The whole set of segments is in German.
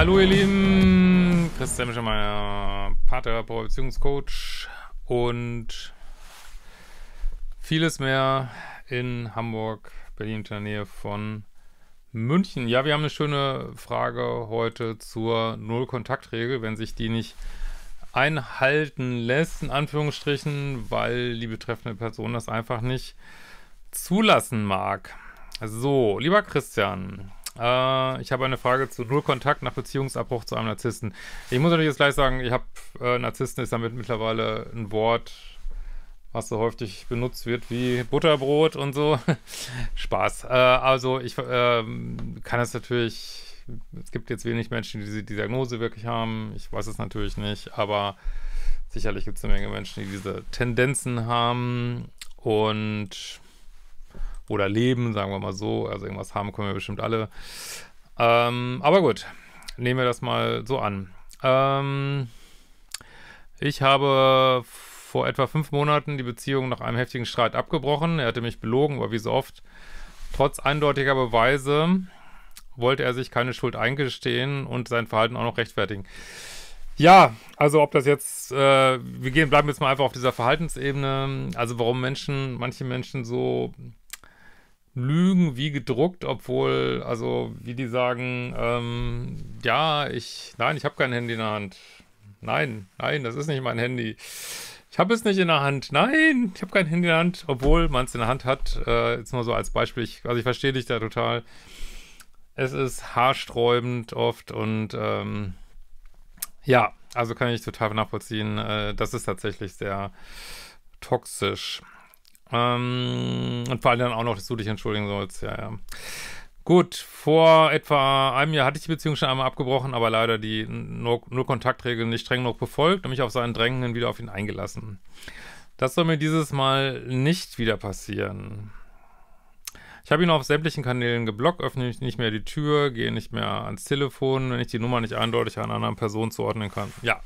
Hallo ihr Lieben, Christian Mischemeier, Paartherapeut, Beziehungscoach und vieles mehr in Hamburg, Berlin in der Nähe von München. Ja, wir haben eine schöne Frage heute zur Null-Kontakt-Regel, wenn sich die nicht einhalten lässt, in Anführungsstrichen, weil die betreffende Person das einfach nicht zulassen mag. So, lieber Christian, äh, ich habe eine Frage zu Null Kontakt nach Beziehungsabbruch zu einem Narzissten. Ich muss natürlich jetzt gleich sagen, ich habe äh, Narzissten ist damit mittlerweile ein Wort, was so häufig benutzt wird wie Butterbrot und so. Spaß. Äh, also ich ähm, kann es natürlich. Es gibt jetzt wenig Menschen, die diese Diagnose wirklich haben. Ich weiß es natürlich nicht, aber sicherlich gibt es eine Menge Menschen, die diese Tendenzen haben und oder leben, sagen wir mal so. Also irgendwas haben können wir bestimmt alle. Ähm, aber gut, nehmen wir das mal so an. Ähm, ich habe vor etwa fünf Monaten die Beziehung nach einem heftigen Streit abgebrochen. Er hatte mich belogen, aber wie so oft. Trotz eindeutiger Beweise wollte er sich keine Schuld eingestehen und sein Verhalten auch noch rechtfertigen. Ja, also ob das jetzt, äh, wir gehen, bleiben jetzt mal einfach auf dieser Verhaltensebene, also warum Menschen, manche Menschen so lügen wie gedruckt, obwohl, also wie die sagen, ähm, ja, ich, nein, ich habe kein Handy in der Hand. Nein, nein, das ist nicht mein Handy. Ich habe es nicht in der Hand. Nein, ich habe kein Handy in der Hand, obwohl man es in der Hand hat. Äh, jetzt nur so als Beispiel. Ich, also ich verstehe dich da total. Es ist haarsträubend oft und ähm, ja, also kann ich total nachvollziehen. Äh, das ist tatsächlich sehr toxisch. Ähm, und vor allem dann auch noch, dass du dich entschuldigen sollst. Ja, ja. Gut, vor etwa einem Jahr hatte ich die Beziehung schon einmal abgebrochen, aber leider die Null-Kontakt-Regel nicht streng genug befolgt und mich auf seinen Drängenden wieder auf ihn eingelassen. Das soll mir dieses Mal nicht wieder passieren. Ich habe ihn auf sämtlichen Kanälen geblockt, öffne nicht mehr die Tür, gehe nicht mehr ans Telefon, wenn ich die Nummer nicht eindeutig an einer anderen Person zuordnen kann. Ja,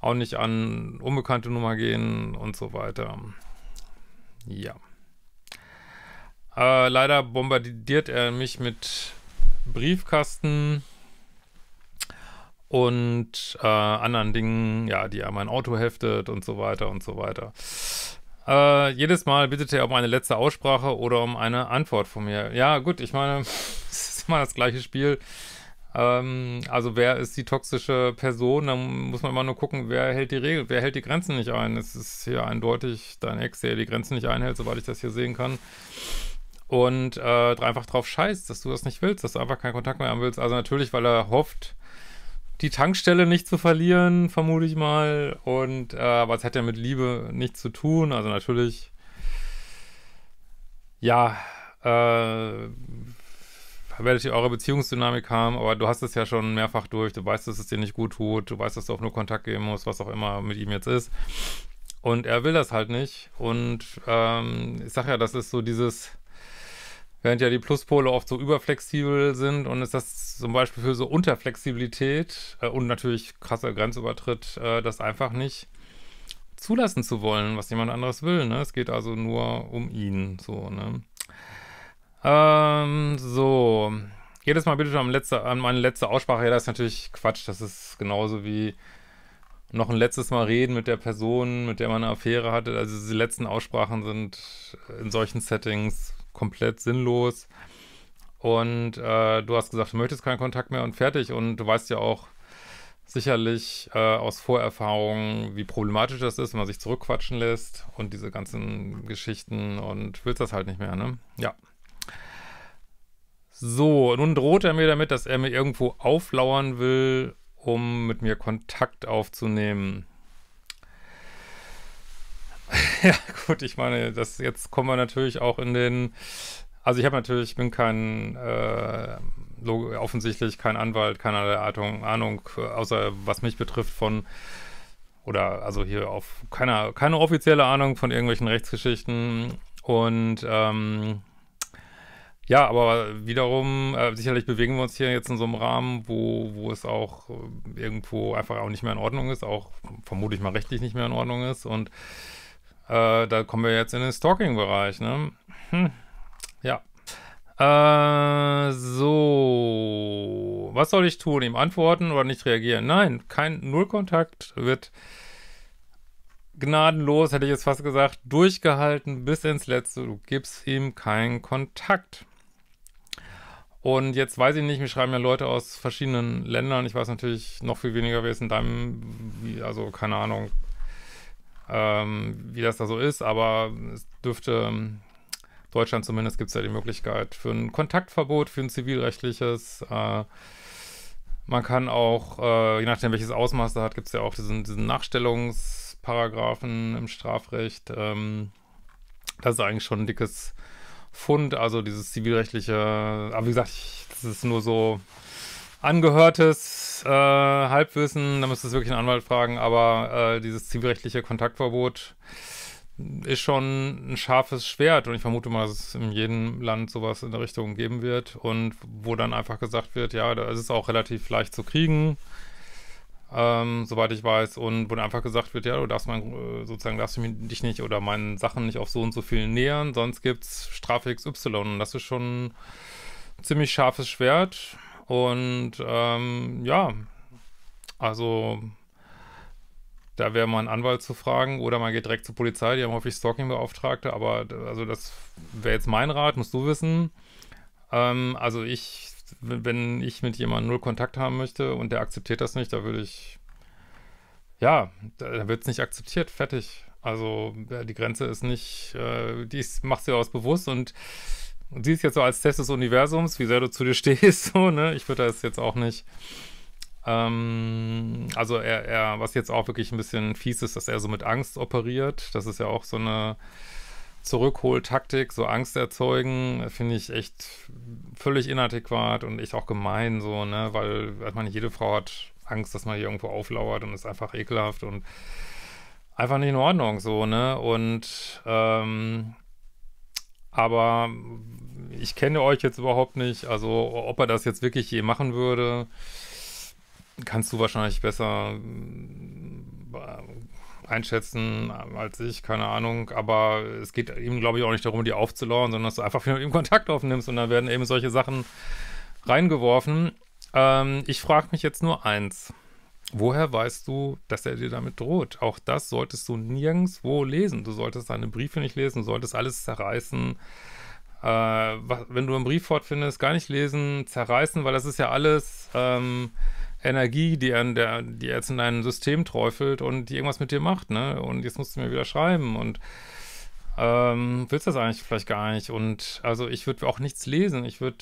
auch nicht an unbekannte Nummer gehen und so weiter. Ja. Äh, leider bombardiert er mich mit Briefkasten und äh, anderen Dingen, ja, die er mein Auto heftet und so weiter und so weiter. Äh, jedes Mal bittet er um eine letzte Aussprache oder um eine Antwort von mir. Ja, gut, ich meine, es ist immer das gleiche Spiel. Ähm, also wer ist die toxische Person? Dann muss man immer nur gucken, wer hält die Regel, wer hält die Grenzen nicht ein. Es ist hier eindeutig dein Ex, der die Grenzen nicht einhält, soweit ich das hier sehen kann. Und äh, einfach drauf scheißt, dass du das nicht willst, dass du einfach keinen Kontakt mehr haben willst. Also natürlich, weil er hofft, die Tankstelle nicht zu verlieren, vermute ich mal. Und äh, aber es hat ja mit Liebe nichts zu tun. Also natürlich, ja, äh, werdet ihr eure Beziehungsdynamik haben, aber du hast es ja schon mehrfach durch, du weißt, dass es dir nicht gut tut, du weißt, dass du auf nur Kontakt gehen musst, was auch immer mit ihm jetzt ist. Und er will das halt nicht. Und ähm, ich sag ja, das ist so dieses, während ja die Pluspole oft so überflexibel sind und ist das zum Beispiel für so Unterflexibilität äh, und natürlich krasser Grenzübertritt, äh, das einfach nicht zulassen zu wollen, was jemand anderes will. Ne? Es geht also nur um ihn, so, ne? Ähm, so. Jedes Mal bitte schon an, letzte, an meine letzte Aussprache. Ja, das ist natürlich Quatsch. Das ist genauso wie noch ein letztes Mal reden mit der Person, mit der man eine Affäre hatte. Also die letzten Aussprachen sind in solchen Settings komplett sinnlos. Und äh, du hast gesagt, du möchtest keinen Kontakt mehr und fertig. Und du weißt ja auch sicherlich äh, aus Vorerfahrung, wie problematisch das ist, wenn man sich zurückquatschen lässt und diese ganzen Geschichten und willst das halt nicht mehr, ne? Ja. So, nun droht er mir damit, dass er mir irgendwo auflauern will, um mit mir Kontakt aufzunehmen. ja, gut, ich meine, das jetzt kommen wir natürlich auch in den. Also ich habe natürlich, ich bin kein äh, offensichtlich kein Anwalt, keinerlei Ahnung, außer was mich betrifft von oder also hier auf keiner, keine offizielle Ahnung von irgendwelchen Rechtsgeschichten. Und ähm, ja, aber wiederum, äh, sicherlich bewegen wir uns hier jetzt in so einem Rahmen, wo, wo es auch äh, irgendwo einfach auch nicht mehr in Ordnung ist, auch vermute ich mal rechtlich nicht mehr in Ordnung ist. Und äh, da kommen wir jetzt in den Stalking-Bereich, ne? Hm. Ja. Äh, so. Was soll ich tun? Ihm antworten oder nicht reagieren? Nein, kein Nullkontakt wird gnadenlos, hätte ich jetzt fast gesagt, durchgehalten bis ins Letzte. Du gibst ihm keinen Kontakt. Und jetzt weiß ich nicht, mir schreiben ja Leute aus verschiedenen Ländern. Ich weiß natürlich noch viel weniger, wie es in deinem, also keine Ahnung, ähm, wie das da so ist, aber es dürfte, ähm, Deutschland zumindest gibt es ja die Möglichkeit für ein Kontaktverbot, für ein zivilrechtliches. Äh, man kann auch, äh, je nachdem welches Ausmaß da hat, gibt es ja auch diesen, diesen Nachstellungsparagraphen im Strafrecht. Ähm, das ist eigentlich schon ein dickes Fund, also dieses zivilrechtliche, aber wie gesagt, ich, das ist nur so angehörtes äh, Halbwissen, da müsste es wirklich einen Anwalt fragen, aber äh, dieses zivilrechtliche Kontaktverbot ist schon ein scharfes Schwert und ich vermute mal, dass es in jedem Land sowas in der Richtung geben wird und wo dann einfach gesagt wird, ja, da ist es auch relativ leicht zu kriegen ähm, soweit ich weiß, und wo dann einfach gesagt wird, ja, du darfst mein, äh, sozusagen darfst du mich, dich nicht oder meinen Sachen nicht auf so und so viel nähern, sonst gibt's Strafe XY. Und das ist schon ein ziemlich scharfes Schwert. Und ähm, ja, also da wäre mal einen Anwalt zu fragen oder man geht direkt zur Polizei, die haben häufig Stalking-Beauftragte, aber also das wäre jetzt mein Rat, musst du wissen. Ähm, also ich wenn ich mit jemandem null Kontakt haben möchte und der akzeptiert das nicht, da würde ich, ja, da wird es nicht akzeptiert, fertig. Also ja, die Grenze ist nicht, äh, die machst du ja aus bewusst und sie ist jetzt so als Test des Universums, wie sehr du zu dir stehst, so, ne? Ich würde das jetzt auch nicht. Ähm, also er, er, was jetzt auch wirklich ein bisschen fies ist, dass er so mit Angst operiert. Das ist ja auch so eine Zurückholtaktik, so Angst erzeugen, finde ich echt völlig inadäquat und echt auch gemein so, ne, weil, ich also meine, jede Frau hat Angst, dass man hier irgendwo auflauert und ist einfach ekelhaft und einfach nicht in Ordnung so, ne, und, ähm, aber ich kenne euch jetzt überhaupt nicht, also ob er das jetzt wirklich je machen würde, kannst du wahrscheinlich besser einschätzen ähm, als ich, keine Ahnung. Aber es geht eben, glaube ich, auch nicht darum, die aufzulauern, sondern dass du einfach mit ihm Kontakt aufnimmst und dann werden eben solche Sachen reingeworfen. Ähm, ich frage mich jetzt nur eins. Woher weißt du, dass er dir damit droht? Auch das solltest du nirgendwo lesen. Du solltest deine Briefe nicht lesen, du solltest alles zerreißen. Äh, wenn du einen Brief fortfindest, gar nicht lesen, zerreißen, weil das ist ja alles ähm, Energie, die an der, die jetzt in deinem System träufelt und die irgendwas mit dir macht, ne? Und jetzt musst du mir wieder schreiben und ähm, willst das eigentlich vielleicht gar nicht. Und also ich würde auch nichts lesen. Ich würde,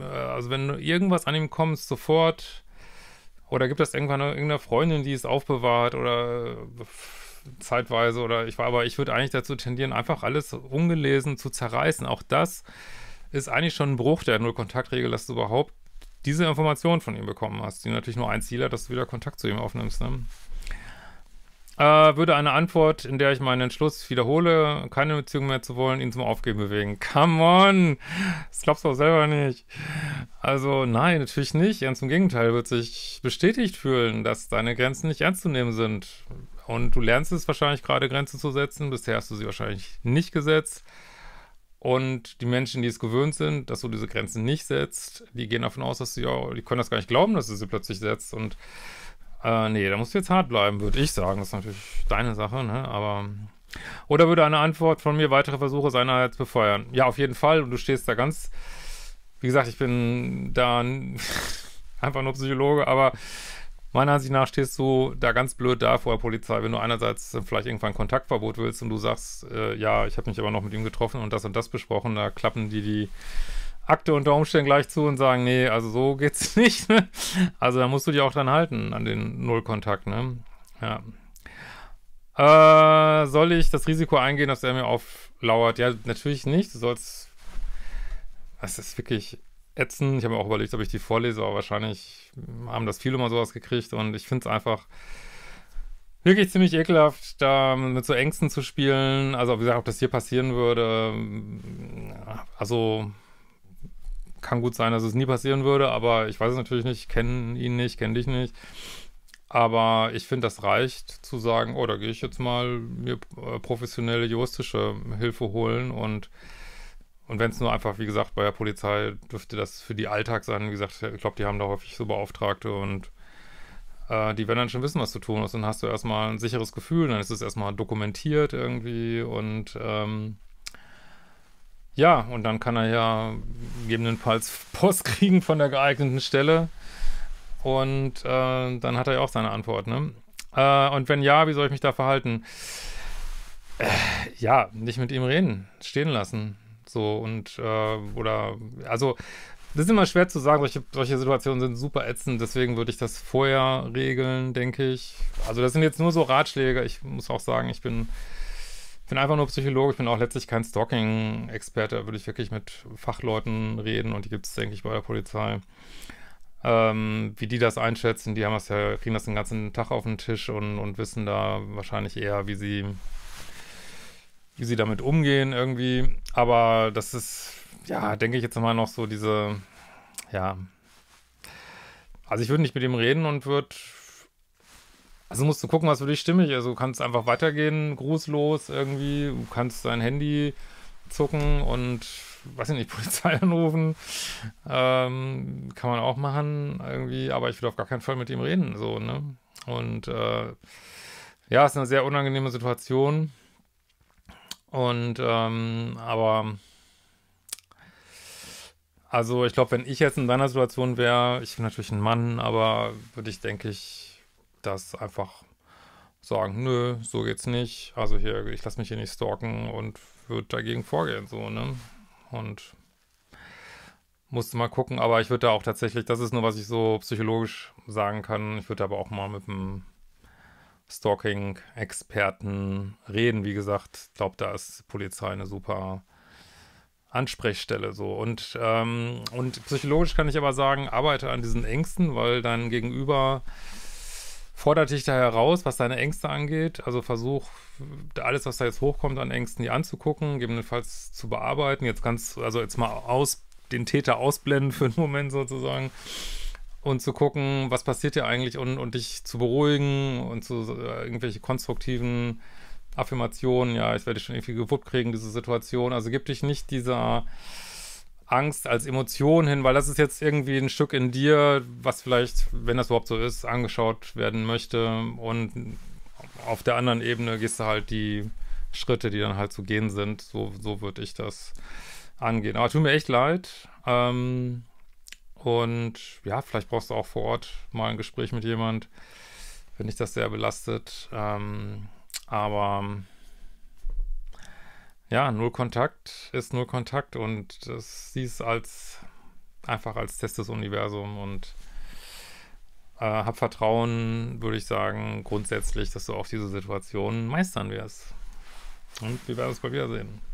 äh, also wenn du irgendwas an ihm kommst, sofort, oder gibt das irgendwann irgendeiner Freundin, die es aufbewahrt oder äh, zeitweise oder ich war, aber ich würde eigentlich dazu tendieren, einfach alles ungelesen zu zerreißen. Auch das ist eigentlich schon ein Bruch der Null-Kontakt-Regel, dass du überhaupt diese Information von ihm bekommen hast, die natürlich nur ein Ziel hat, dass du wieder Kontakt zu ihm aufnimmst. Ne? Äh, würde eine Antwort, in der ich meinen Entschluss wiederhole, keine Beziehung mehr zu wollen, ihn zum Aufgeben bewegen. Come on! Das glaubst du auch selber nicht. Also nein, natürlich nicht. Ganz im Gegenteil, wird sich bestätigt fühlen, dass deine Grenzen nicht ernst zu nehmen sind. Und du lernst es wahrscheinlich gerade, Grenzen zu setzen. Bisher hast du sie wahrscheinlich nicht gesetzt. Und die Menschen, die es gewöhnt sind, dass du diese Grenzen nicht setzt, die gehen davon aus, dass sie, ja, die können das gar nicht glauben, dass du sie plötzlich setzt. Und äh, nee, da musst du jetzt hart bleiben, würde ich sagen. Das ist natürlich deine Sache, ne? Aber. Oder würde eine Antwort von mir weitere Versuche seiner seinerseits befeuern? Ja, auf jeden Fall. Und du stehst da ganz. Wie gesagt, ich bin da einfach nur Psychologe, aber Meiner Ansicht nach stehst du da ganz blöd da vor der Polizei, wenn du einerseits äh, vielleicht irgendwann Kontaktverbot willst und du sagst, äh, ja, ich habe mich aber noch mit ihm getroffen und das und das besprochen, da klappen die die Akte unter Umständen gleich zu und sagen, nee, also so geht's nicht. Ne? Also da musst du dich auch dran halten an den Nullkontakt, ne? Ja. Äh, soll ich das Risiko eingehen, dass er mir auflauert? Ja, natürlich nicht. Du sollst. Das ist wirklich ätzen. Ich habe mir auch überlegt, ob ich die vorlese, aber wahrscheinlich haben das viele mal sowas gekriegt und ich finde es einfach wirklich ziemlich ekelhaft, da mit so Ängsten zu spielen. Also, wie gesagt, ob das hier passieren würde, also kann gut sein, dass es nie passieren würde, aber ich weiß es natürlich nicht, kenne ihn nicht, kenne dich nicht. Aber ich finde, das reicht zu sagen, oh, da gehe ich jetzt mal mir äh, professionelle juristische Hilfe holen und und wenn es nur einfach, wie gesagt, bei der Polizei dürfte das für die Alltag sein. Wie gesagt, ich glaube, die haben da häufig so Beauftragte und äh, die werden dann schon wissen, was zu tun ist. Dann hast du erstmal ein sicheres Gefühl, dann ist es erstmal dokumentiert irgendwie und ähm, ja, und dann kann er ja gegebenenfalls Post kriegen von der geeigneten Stelle. Und äh, dann hat er ja auch seine Antwort, ne? Äh, und wenn ja, wie soll ich mich da verhalten? Äh, ja, nicht mit ihm reden, stehen lassen. So und äh, oder also das ist immer schwer zu sagen, solche, solche Situationen sind super ätzend, deswegen würde ich das vorher regeln, denke ich. Also das sind jetzt nur so Ratschläge. Ich muss auch sagen, ich bin, bin einfach nur Psychologe, ich bin auch letztlich kein Stalking-Experte, da würde ich wirklich mit Fachleuten reden und die gibt es, denke ich, bei der Polizei. Ähm, wie die das einschätzen, die haben das ja, kriegen das den ganzen Tag auf den Tisch und, und wissen da wahrscheinlich eher, wie sie, wie sie damit umgehen irgendwie aber das ist, ja, denke ich jetzt mal noch so diese, ja. Also ich würde nicht mit ihm reden und würde, also musst du gucken, was für dich stimmig ist. Also du kannst einfach weitergehen, grußlos irgendwie, du kannst dein Handy zucken und weiß ich nicht, Polizei anrufen. Ähm, kann man auch machen, irgendwie, aber ich würde auf gar keinen Fall mit ihm reden, so, ne? Und äh, ja, ist eine sehr unangenehme Situation. Und ähm, aber also ich glaube, wenn ich jetzt in deiner Situation wäre, ich bin natürlich ein Mann, aber würde ich, denke ich, das einfach sagen, nö, so geht's nicht. Also hier, ich lasse mich hier nicht stalken und würde dagegen vorgehen, so, ne? Und musste mal gucken, aber ich würde da auch tatsächlich, das ist nur, was ich so psychologisch sagen kann, ich würde aber auch mal mit dem Stalking-Experten reden. Wie gesagt, ich glaube, da ist Polizei eine super Ansprechstelle so. Und, ähm, und psychologisch kann ich aber sagen, arbeite an diesen Ängsten, weil dein Gegenüber fordert dich da heraus, was deine Ängste angeht. Also versuch, alles, was da jetzt hochkommt an Ängsten, die anzugucken, gegebenenfalls zu bearbeiten. Jetzt ganz, also jetzt mal aus, den Täter ausblenden für einen Moment sozusagen und zu gucken, was passiert dir eigentlich und, und dich zu beruhigen und zu äh, irgendwelche konstruktiven Affirmationen, ja, ich werde schon irgendwie gewuppt kriegen, diese Situation. Also gib dich nicht dieser Angst als Emotion hin, weil das ist jetzt irgendwie ein Stück in dir, was vielleicht, wenn das überhaupt so ist, angeschaut werden möchte. Und auf der anderen Ebene gehst du halt die Schritte, die dann halt zu gehen sind. So, so würde ich das angehen. Aber tut mir echt leid. Ähm, und ja, vielleicht brauchst du auch vor Ort mal ein Gespräch mit jemand, wenn dich das sehr belastet. Ähm, aber ja, null Kontakt ist null Kontakt und das siehst als einfach als Test des Universums und äh, hab Vertrauen, würde ich sagen, grundsätzlich, dass du auch diese Situation meistern wirst. Und wir werden uns bald wiedersehen.